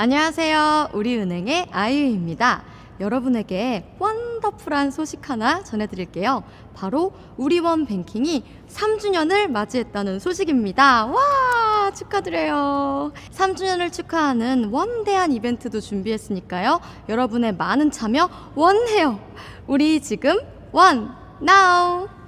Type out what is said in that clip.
안녕하세요. 우리은행의 아이유입니다. 여러분에게 원더풀한 소식 하나 전해드릴게요. 바로 우리원 뱅킹이 3주년을 맞이했다는 소식입니다. 와! 축하드려요. 3주년을 축하하는 원대한 이벤트도 준비했으니까요. 여러분의 많은 참여 원해요. 우리 지금 원, 나우.